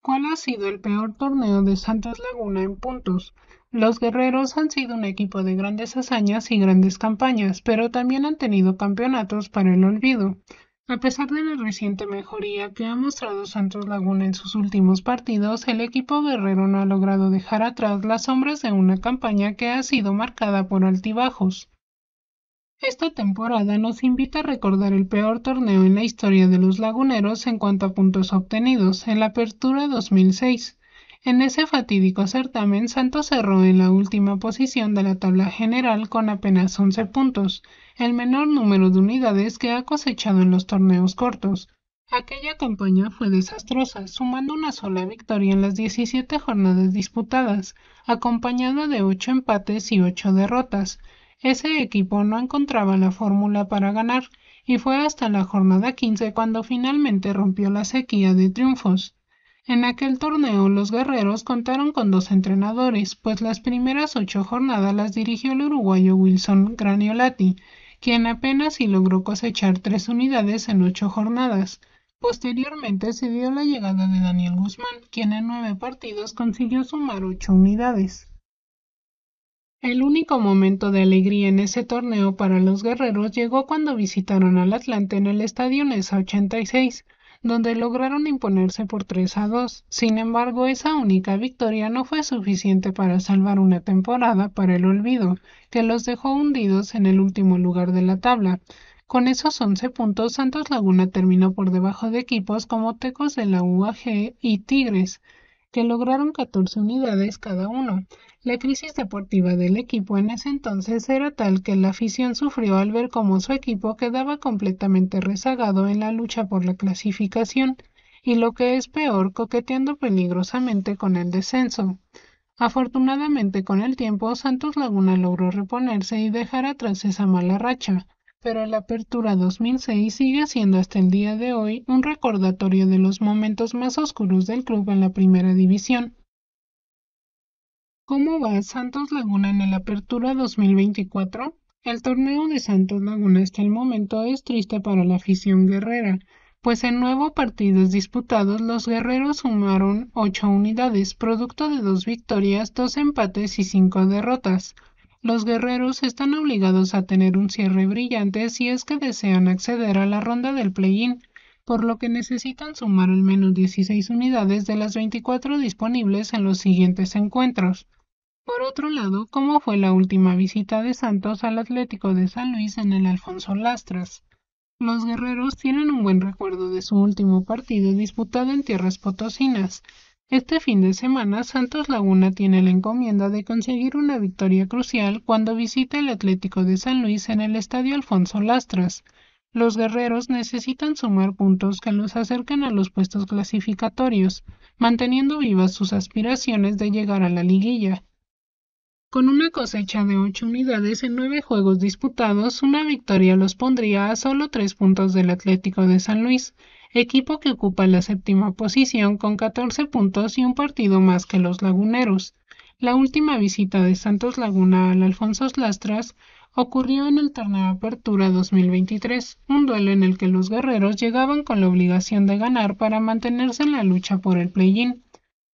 ¿Cuál ha sido el peor torneo de Santos Laguna en puntos? Los guerreros han sido un equipo de grandes hazañas y grandes campañas, pero también han tenido campeonatos para el olvido. A pesar de la reciente mejoría que ha mostrado Santos Laguna en sus últimos partidos, el equipo guerrero no ha logrado dejar atrás las sombras de una campaña que ha sido marcada por altibajos. Esta temporada nos invita a recordar el peor torneo en la historia de los laguneros en cuanto a puntos obtenidos, en la Apertura 2006. En ese fatídico certamen, Santos cerró en la última posición de la tabla general con apenas 11 puntos, el menor número de unidades que ha cosechado en los torneos cortos. Aquella campaña fue desastrosa, sumando una sola victoria en las 17 jornadas disputadas, acompañada de 8 empates y 8 derrotas. Ese equipo no encontraba la fórmula para ganar y fue hasta la jornada 15 cuando finalmente rompió la sequía de triunfos. En aquel torneo los guerreros contaron con dos entrenadores, pues las primeras ocho jornadas las dirigió el uruguayo Wilson Graniolati, quien apenas y logró cosechar tres unidades en ocho jornadas. Posteriormente se dio la llegada de Daniel Guzmán, quien en nueve partidos consiguió sumar ocho unidades. El único momento de alegría en ese torneo para los guerreros llegó cuando visitaron al Atlante en el estadio Nesa 86, donde lograron imponerse por 3 a 2. Sin embargo, esa única victoria no fue suficiente para salvar una temporada para el olvido, que los dejó hundidos en el último lugar de la tabla. Con esos 11 puntos, Santos Laguna terminó por debajo de equipos como Tecos de la UAG y Tigres que lograron 14 unidades cada uno. La crisis deportiva del equipo en ese entonces era tal que la afición sufrió al ver cómo su equipo quedaba completamente rezagado en la lucha por la clasificación y lo que es peor, coqueteando peligrosamente con el descenso. Afortunadamente con el tiempo Santos Laguna logró reponerse y dejar atrás esa mala racha pero la Apertura 2006 sigue siendo hasta el día de hoy un recordatorio de los momentos más oscuros del club en la primera división. ¿Cómo va Santos Laguna en la Apertura 2024? El torneo de Santos Laguna hasta el momento es triste para la afición guerrera, pues en nueve partidos disputados los guerreros sumaron ocho unidades, producto de dos victorias, dos empates y cinco derrotas, los guerreros están obligados a tener un cierre brillante si es que desean acceder a la ronda del play-in, por lo que necesitan sumar al menos 16 unidades de las 24 disponibles en los siguientes encuentros. Por otro lado, ¿cómo fue la última visita de Santos al Atlético de San Luis en el Alfonso Lastras? Los guerreros tienen un buen recuerdo de su último partido disputado en tierras potosinas, este fin de semana Santos Laguna tiene la encomienda de conseguir una victoria crucial cuando visita el Atlético de San Luis en el Estadio Alfonso Lastras. Los guerreros necesitan sumar puntos que los acerquen a los puestos clasificatorios, manteniendo vivas sus aspiraciones de llegar a la liguilla. Con una cosecha de ocho unidades en nueve juegos disputados, una victoria los pondría a solo tres puntos del Atlético de San Luis, equipo que ocupa la séptima posición con 14 puntos y un partido más que los laguneros. La última visita de Santos Laguna al Alfonso Lastras ocurrió en el torneo Apertura 2023, un duelo en el que los guerreros llegaban con la obligación de ganar para mantenerse en la lucha por el play-in.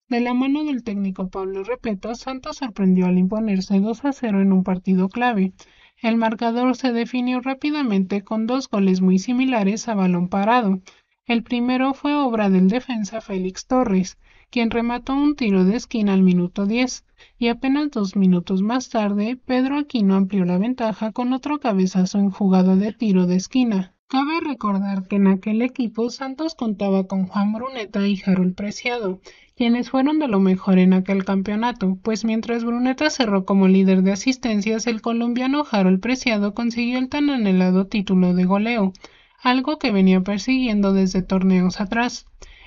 De la mano del técnico Pablo Repeto, Santos sorprendió al imponerse 2 a 0 en un partido clave. El marcador se definió rápidamente con dos goles muy similares a balón parado, el primero fue obra del defensa Félix Torres, quien remató un tiro de esquina al minuto 10, y apenas dos minutos más tarde Pedro Aquino amplió la ventaja con otro cabezazo en jugada de tiro de esquina. Cabe recordar que en aquel equipo Santos contaba con Juan Bruneta y Harold Preciado, quienes fueron de lo mejor en aquel campeonato, pues mientras Bruneta cerró como líder de asistencias, el colombiano Harold Preciado consiguió el tan anhelado título de goleo algo que venía persiguiendo desde torneos atrás.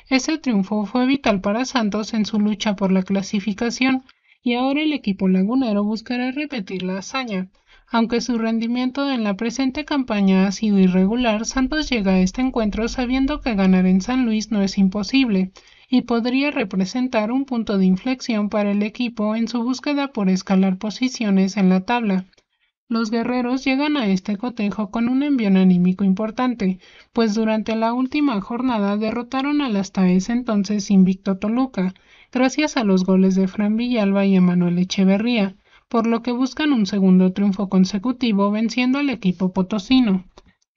Ese triunfo fue vital para Santos en su lucha por la clasificación, y ahora el equipo lagunero buscará repetir la hazaña. Aunque su rendimiento en la presente campaña ha sido irregular, Santos llega a este encuentro sabiendo que ganar en San Luis no es imposible, y podría representar un punto de inflexión para el equipo en su búsqueda por escalar posiciones en la tabla. Los guerreros llegan a este cotejo con un envío anímico importante, pues durante la última jornada derrotaron al hasta ese entonces invicto Toluca, gracias a los goles de Fran Villalba y Emanuel Echeverría, por lo que buscan un segundo triunfo consecutivo venciendo al equipo potosino.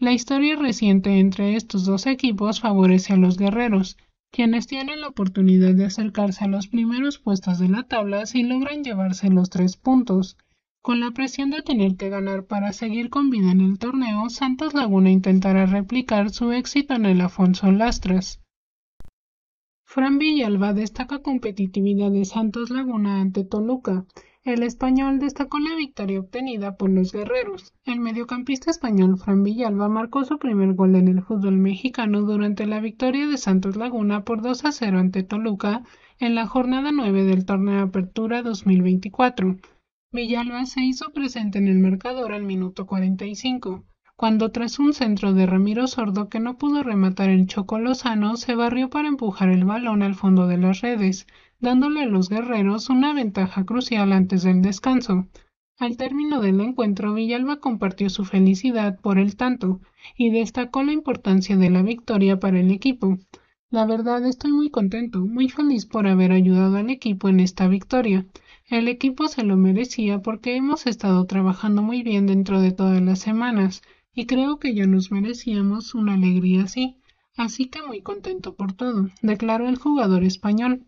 La historia reciente entre estos dos equipos favorece a los guerreros, quienes tienen la oportunidad de acercarse a los primeros puestos de la tabla si logran llevarse los tres puntos. Con la presión de tener que ganar para seguir con vida en el torneo, Santos Laguna intentará replicar su éxito en el Afonso Lastras. Fran Villalba destaca competitividad de Santos Laguna ante Toluca. El español destacó la victoria obtenida por los guerreros. El mediocampista español Fran Villalba marcó su primer gol en el fútbol mexicano durante la victoria de Santos Laguna por 2 a 0 ante Toluca en la jornada 9 del torneo Apertura 2024. Villalba se hizo presente en el marcador al minuto 45, cuando tras un centro de Ramiro Sordo que no pudo rematar el Choco Lozano, se barrió para empujar el balón al fondo de las redes, dándole a los guerreros una ventaja crucial antes del descanso. Al término del encuentro, Villalba compartió su felicidad por el tanto y destacó la importancia de la victoria para el equipo. La verdad estoy muy contento, muy feliz por haber ayudado al equipo en esta victoria. El equipo se lo merecía porque hemos estado trabajando muy bien dentro de todas las semanas y creo que ya nos merecíamos una alegría así, así que muy contento por todo, declaró el jugador español.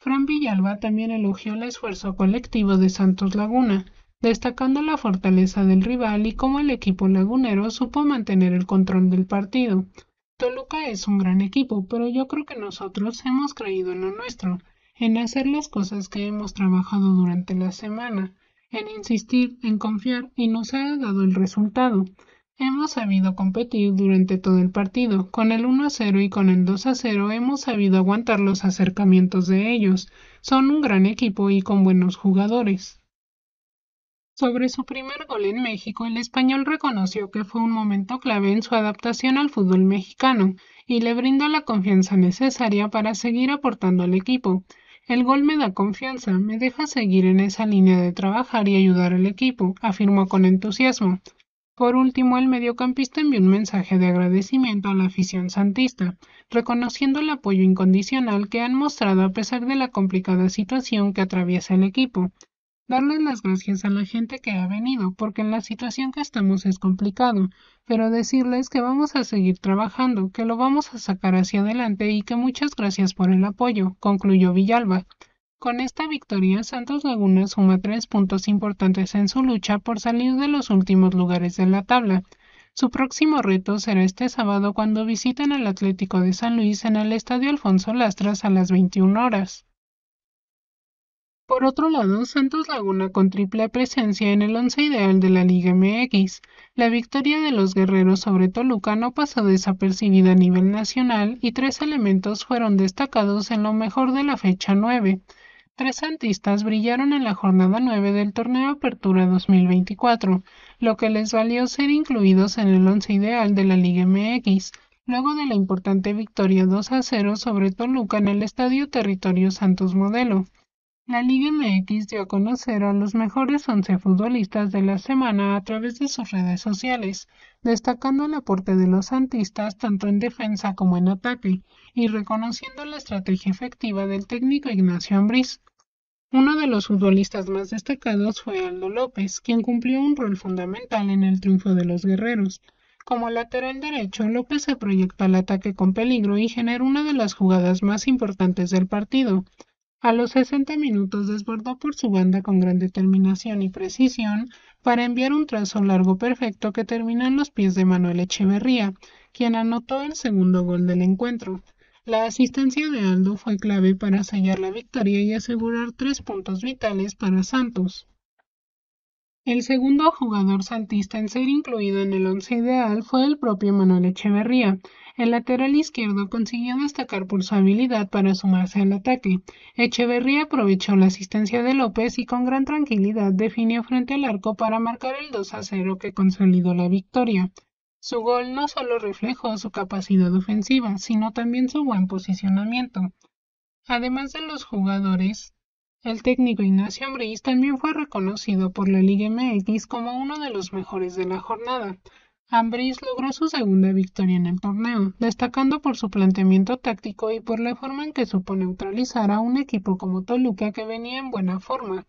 Fran Villalba también elogió el esfuerzo colectivo de Santos Laguna, destacando la fortaleza del rival y cómo el equipo lagunero supo mantener el control del partido. Toluca es un gran equipo, pero yo creo que nosotros hemos creído en lo nuestro, en hacer las cosas que hemos trabajado durante la semana, en insistir, en confiar y nos ha dado el resultado. Hemos sabido competir durante todo el partido. Con el 1 a 0 y con el 2 a 0 hemos sabido aguantar los acercamientos de ellos. Son un gran equipo y con buenos jugadores. Sobre su primer gol en México, el español reconoció que fue un momento clave en su adaptación al fútbol mexicano y le brindó la confianza necesaria para seguir aportando al equipo. El gol me da confianza, me deja seguir en esa línea de trabajar y ayudar al equipo, afirmó con entusiasmo. Por último, el mediocampista envió un mensaje de agradecimiento a la afición santista, reconociendo el apoyo incondicional que han mostrado a pesar de la complicada situación que atraviesa el equipo. Darles las gracias a la gente que ha venido, porque en la situación que estamos es complicado, pero decirles que vamos a seguir trabajando, que lo vamos a sacar hacia adelante y que muchas gracias por el apoyo, concluyó Villalba. Con esta victoria, Santos Laguna suma tres puntos importantes en su lucha por salir de los últimos lugares de la tabla. Su próximo reto será este sábado cuando visiten al Atlético de San Luis en el Estadio Alfonso Lastras a las 21 horas. Por otro lado, Santos Laguna con triple presencia en el once ideal de la Liga MX. La victoria de los guerreros sobre Toluca no pasó desapercibida a nivel nacional y tres elementos fueron destacados en lo mejor de la fecha 9. Tres santistas brillaron en la jornada 9 del torneo Apertura 2024, lo que les valió ser incluidos en el once ideal de la Liga MX luego de la importante victoria 2 a 0 sobre Toluca en el Estadio Territorio Santos Modelo. La Liga MX dio a conocer a los mejores 11 futbolistas de la semana a través de sus redes sociales, destacando el aporte de los santistas tanto en defensa como en ataque y reconociendo la estrategia efectiva del técnico Ignacio Ambriz. Uno de los futbolistas más destacados fue Aldo López, quien cumplió un rol fundamental en el triunfo de los guerreros. Como lateral derecho, López se proyectó al ataque con peligro y generó una de las jugadas más importantes del partido, a los 60 minutos desbordó por su banda con gran determinación y precisión para enviar un trazo largo perfecto que termina en los pies de Manuel Echeverría, quien anotó el segundo gol del encuentro. La asistencia de Aldo fue clave para sellar la victoria y asegurar tres puntos vitales para Santos. El segundo jugador saltista en ser incluido en el once ideal fue el propio Manuel Echeverría. El lateral izquierdo consiguió destacar por su habilidad para sumarse al ataque. Echeverría aprovechó la asistencia de López y con gran tranquilidad definió frente al arco para marcar el 2 a 0 que consolidó la victoria. Su gol no solo reflejó su capacidad ofensiva, sino también su buen posicionamiento. Además de los jugadores el técnico Ignacio Ambriz también fue reconocido por la Liga MX como uno de los mejores de la jornada. Ambriz logró su segunda victoria en el torneo, destacando por su planteamiento táctico y por la forma en que supo neutralizar a un equipo como Toluca que venía en buena forma.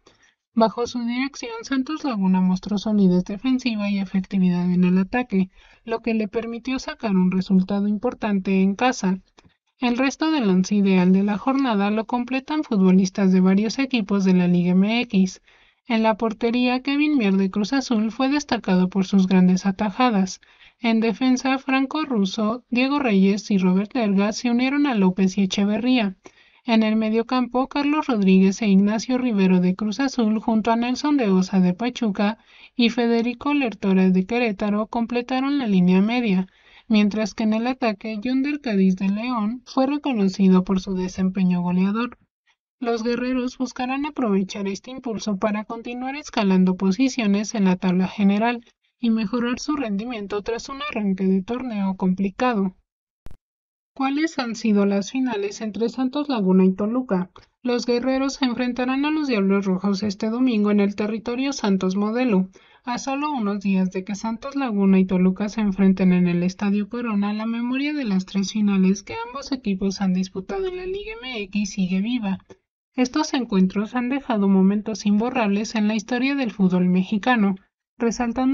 Bajo su dirección, Santos Laguna mostró solidez defensiva y efectividad en el ataque, lo que le permitió sacar un resultado importante en casa. El resto del once ideal de la jornada lo completan futbolistas de varios equipos de la Liga MX. En la portería, Kevin Mier de Cruz Azul fue destacado por sus grandes atajadas. En defensa, Franco Russo, Diego Reyes y Robert Lerga se unieron a López y Echeverría. En el mediocampo, Carlos Rodríguez e Ignacio Rivero de Cruz Azul junto a Nelson de Osa de Pachuca y Federico Lertora de Querétaro completaron la línea media mientras que en el ataque John Cádiz de León fue reconocido por su desempeño goleador. Los guerreros buscarán aprovechar este impulso para continuar escalando posiciones en la tabla general y mejorar su rendimiento tras un arranque de torneo complicado. ¿Cuáles han sido las finales entre Santos Laguna y Toluca? Los guerreros se enfrentarán a los Diablos Rojos este domingo en el territorio Santos Modelo. A solo unos días de que Santos Laguna y Toluca se enfrenten en el Estadio Corona, la memoria de las tres finales que ambos equipos han disputado en la Liga MX sigue viva. Estos encuentros han dejado momentos imborrables en la historia del fútbol mexicano, resaltando